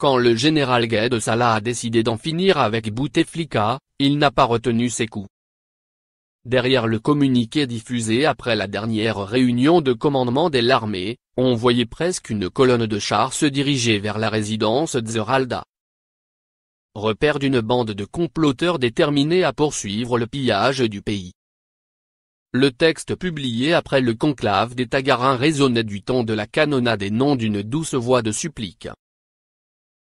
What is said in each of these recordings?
Quand le général de Salah a décidé d'en finir avec Bouteflika, il n'a pas retenu ses coups. Derrière le communiqué diffusé après la dernière réunion de commandement de l'armée, on voyait presque une colonne de chars se diriger vers la résidence Zeralda. Repère d'une bande de comploteurs déterminés à poursuivre le pillage du pays. Le texte publié après le conclave des Tagarins résonnait du ton de la canonnade et non d'une douce voix de supplique.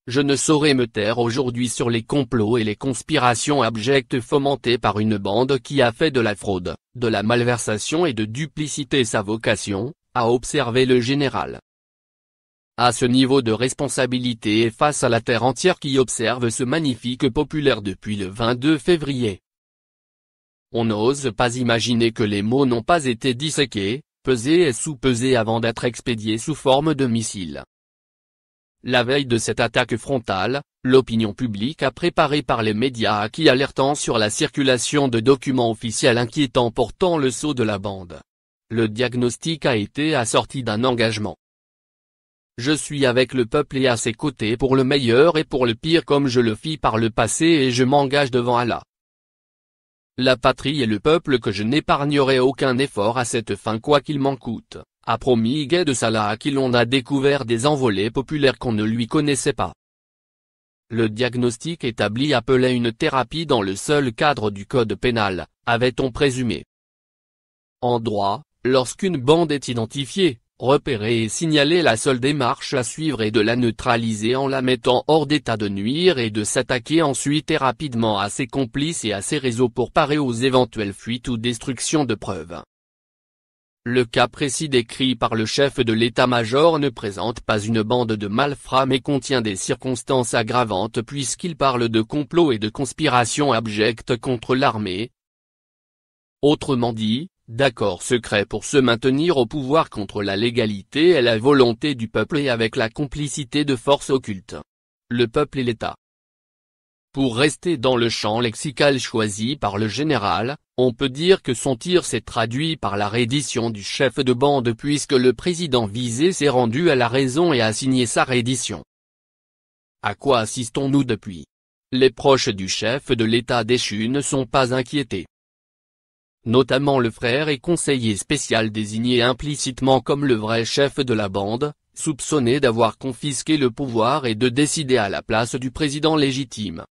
Je ne saurais me taire aujourd'hui sur les complots et les conspirations abjectes fomentées par une bande qui a fait de la fraude, de la malversation et de duplicité sa vocation, a observé le général. À ce niveau de responsabilité et face à la terre entière qui observe ce magnifique populaire depuis le 22 février. On n'ose pas imaginer que les mots n'ont pas été disséqués, pesés et sous-pesés avant d'être expédiés sous forme de missiles, la veille de cette attaque frontale, l'opinion publique a préparé par les médias acquis alertant sur la circulation de documents officiels inquiétants portant le sceau de la bande. Le diagnostic a été assorti d'un engagement. Je suis avec le peuple et à ses côtés pour le meilleur et pour le pire comme je le fis par le passé et je m'engage devant Allah. La patrie et le peuple que je n'épargnerai aucun effort à cette fin quoi qu'il m'en coûte a promis de Salah à qui l'on a découvert des envolées populaires qu'on ne lui connaissait pas. Le diagnostic établi appelait une thérapie dans le seul cadre du code pénal, avait-on présumé. En droit, lorsqu'une bande est identifiée, repérée et signalée la seule démarche à suivre est de la neutraliser en la mettant hors d'état de nuire et de s'attaquer ensuite et rapidement à ses complices et à ses réseaux pour parer aux éventuelles fuites ou destructions de preuves. Le cas précis décrit par le chef de l'état-major ne présente pas une bande de malfrats mais contient des circonstances aggravantes puisqu'il parle de complot et de conspiration abjecte contre l'armée. Autrement dit, d'accord secret pour se maintenir au pouvoir contre la légalité et la volonté du peuple et avec la complicité de forces occultes. Le peuple et l'État. Pour rester dans le champ lexical choisi par le général, on peut dire que son tir s'est traduit par la reddition du chef de bande puisque le président visé s'est rendu à la raison et a signé sa reddition. À quoi assistons-nous depuis Les proches du chef de l'État déchu ne sont pas inquiétés. Notamment le frère et conseiller spécial désigné implicitement comme le vrai chef de la bande, soupçonné d'avoir confisqué le pouvoir et de décider à la place du président légitime.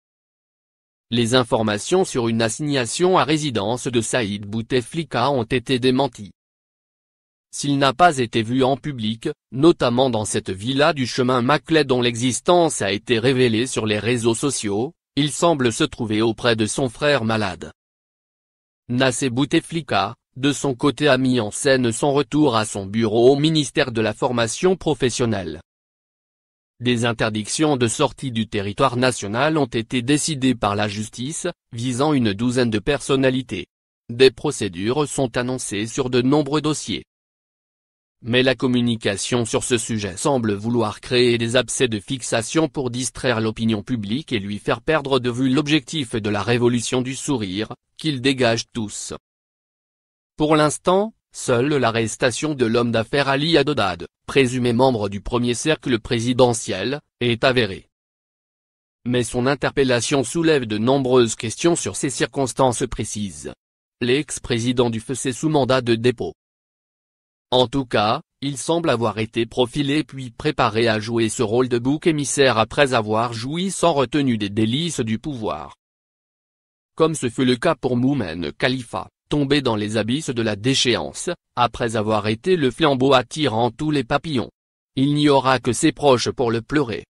Les informations sur une assignation à résidence de Saïd Bouteflika ont été démenties. S'il n'a pas été vu en public, notamment dans cette villa du chemin Maclay dont l'existence a été révélée sur les réseaux sociaux, il semble se trouver auprès de son frère malade. Nassé Bouteflika, de son côté a mis en scène son retour à son bureau au ministère de la formation professionnelle. Des interdictions de sortie du territoire national ont été décidées par la justice, visant une douzaine de personnalités. Des procédures sont annoncées sur de nombreux dossiers. Mais la communication sur ce sujet semble vouloir créer des abcès de fixation pour distraire l'opinion publique et lui faire perdre de vue l'objectif de la révolution du sourire, qu'ils dégagent tous. Pour l'instant, Seule l'arrestation de l'homme d'affaires Ali Adodad, présumé membre du premier cercle présidentiel, est avérée. Mais son interpellation soulève de nombreuses questions sur ces circonstances précises. L'ex-président du FEC sous mandat de dépôt. En tout cas, il semble avoir été profilé puis préparé à jouer ce rôle de bouc émissaire après avoir joui sans retenue des délices du pouvoir. Comme ce fut le cas pour Moumen Khalifa tombé dans les abysses de la déchéance, après avoir été le flambeau attirant tous les papillons. Il n'y aura que ses proches pour le pleurer.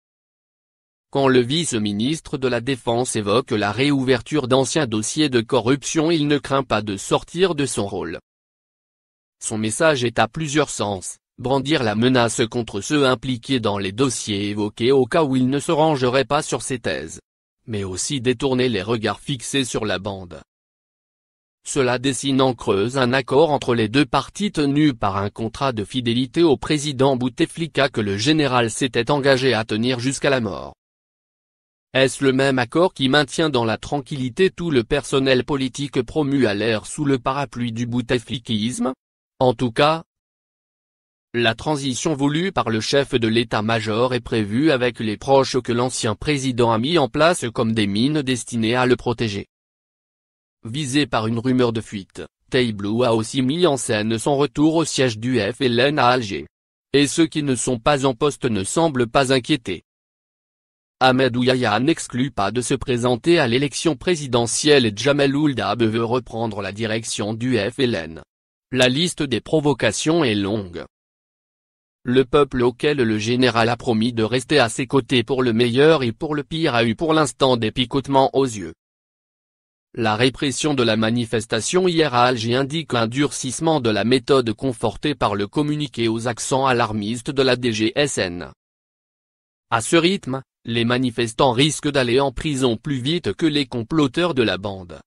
Quand le vice-ministre de la Défense évoque la réouverture d'anciens dossiers de corruption il ne craint pas de sortir de son rôle. Son message est à plusieurs sens, brandir la menace contre ceux impliqués dans les dossiers évoqués au cas où il ne se rangerait pas sur ses thèses. Mais aussi détourner les regards fixés sur la bande, cela dessine en creuse un accord entre les deux parties tenu par un contrat de fidélité au président Bouteflika que le général s'était engagé à tenir jusqu'à la mort. Est-ce le même accord qui maintient dans la tranquillité tout le personnel politique promu à l'air sous le parapluie du bouteflikisme En tout cas, la transition voulue par le chef de l'état-major est prévue avec les proches que l'ancien président a mis en place comme des mines destinées à le protéger. Visé par une rumeur de fuite, Tayblou a aussi mis en scène son retour au siège du FLN à Alger. Et ceux qui ne sont pas en poste ne semblent pas inquiétés. Ahmed Ouyaya n'exclut pas de se présenter à l'élection présidentielle et Jamel Ouldab veut reprendre la direction du FLN. La liste des provocations est longue. Le peuple auquel le général a promis de rester à ses côtés pour le meilleur et pour le pire a eu pour l'instant des picotements aux yeux. La répression de la manifestation hier à Alger indique un durcissement de la méthode confortée par le communiqué aux accents alarmistes de la DGSN. À ce rythme, les manifestants risquent d'aller en prison plus vite que les comploteurs de la bande.